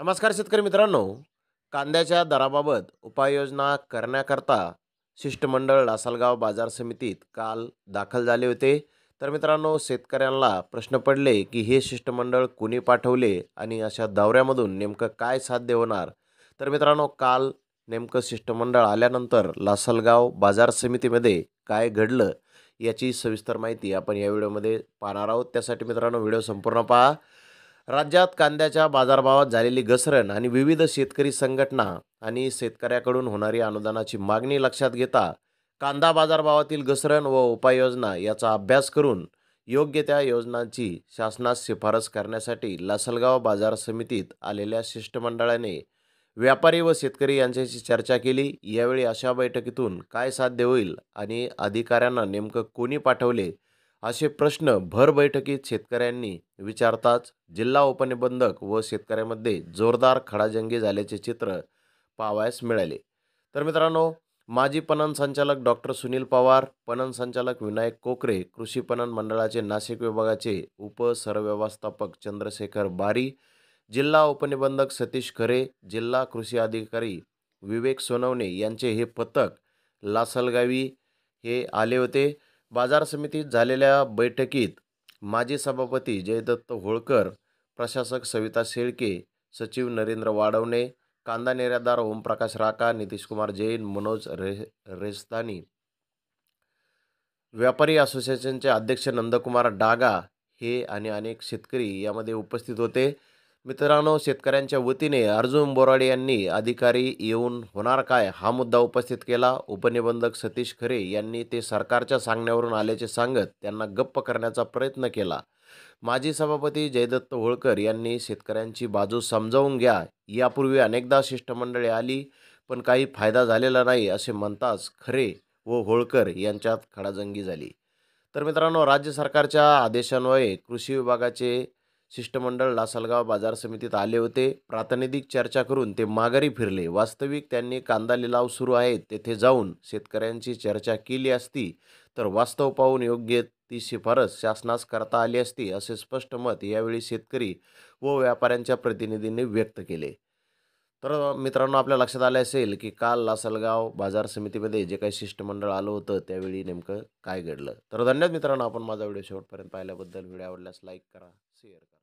नमस्कार शेतकरी मित्रांनो कांद्याच्या दराबाबत उपाययोजना करण्याकरता शिष्टमंडळ लासलगाव बाजार समितीत काल दाखल झाले होते तर मित्रांनो शेतकऱ्यांना प्रश्न पडले की हे शिष्टमंडळ कुणी पाठवले आणि अशा दौऱ्यामधून नेमकं काय साध्य होणार तर मित्रांनो काल नेमकं शिष्टमंडळ आल्यानंतर लासलगाव बाजार समितीमध्ये काय घडलं याची सविस्तर माहिती आपण या व्हिडिओमध्ये पाहणार आहोत त्यासाठी मित्रांनो व्हिडिओ संपूर्ण पहा राज्यात कांद्याच्या बाजारभावात झालेली घसरण आणि विविध शेतकरी संघटना आणि शेतकऱ्याकडून होणारी अनुदानाची मागणी लक्षात घेता कांदा बाजारभावातील घसरण व उपाययोजना याचा अभ्यास करून योग्य त्या योजनांची शासनास शिफारस करण्यासाठी लासलगाव बाजार समितीत आलेल्या शिष्टमंडळाने व्यापारी व शेतकरी यांच्याशी चर्चा केली यावेळी अशा बैठकीतून काय साध्य होईल आणि अधिकाऱ्यांना नेमकं कोणी पाठवले असे प्रश्न भर बैठकीत शेतकऱ्यांनी विचारताच जिल्हा उपनिबंधक व शेतकऱ्यांमध्ये जोरदार खडाजंगी झाल्याचे चित्र पाहावयास मिळाले तर मित्रांनो माजी पणन संचालक डॉक्टर सुनील पवार पणन संचालक विनायक कोकरे कृषी पणन मंडळाचे नाशिक विभागाचे उपसरव्यवस्थापक चंद्रशेखर बारी जिल्हा उपनिबंधक सतीश खरे जिल्हा कृषी अधिकारी विवेक सोनवणे यांचे हे पथक लासलगावी हे आले होते बाजार समितीत झालेल्या बैठकीत माजी सभापती जयदत्त होळकर प्रशासक सविता शेळके सचिव नरेंद्र वाडवणे कांदा निर्यातदार ओमप्रकाश राका नितीशकुमार जैन मनोज रे रेस्तानी व्यापारी असोसिएशनचे अध्यक्ष नंदकुमार डागा हे आणि अनेक शेतकरी यामध्ये उपस्थित होते मित्रांनो शेतकऱ्यांच्या वतीने अर्जुन बोराडे यांनी अधिकारी येऊन होणार काय हा मुद्दा उपस्थित केला उपनिबंधक सतीश खरे यांनी ते सरकारच्या सांगण्यावरून आल्याचे सांगत त्यांना गप्प करण्याचा प्रयत्न केला माजी सभापती जयदत्त होळकर यांनी शेतकऱ्यांची बाजू समजावून घ्या यापूर्वी अनेकदा शिष्टमंडळे आली पण काही फायदा झालेला नाही असे म्हणताच खरे व होळकर यांच्यात खडाजंगी झाली तर मित्रांनो राज्य सरकारच्या आदेशान्वये कृषी विभागाचे शिष्टमंडळ लासलगाव बाजार समितीत आले होते प्रातिनिधिक चर्चा करून ते माघारी फिरले वास्तविक त्यांनी कांदा लिलाव सुरू आहेत तेथे जाऊन शेतकऱ्यांची चर्चा केली असती तर वास्तव पाहून योग्य ती शिफारस शासनास करता आली असती असे स्पष्ट मत यावेळी शेतकरी व व्यापाऱ्यांच्या प्रतिनिधींनी व्यक्त केले तर मित्रांनो आपल्या लक्षात आले असेल की काल लासलगाव बाजार समितीमध्ये जे काही शिष्टमंडळ आलं होतं त्यावेळी नेमकं काय घडलं तर धन्यवाद मित्रांनो आपण माझा व्हिडिओ शेवटपर्यंत पाहिल्याबद्दल व्हिडिओ आवडल्यास लाईक करा शेअर करा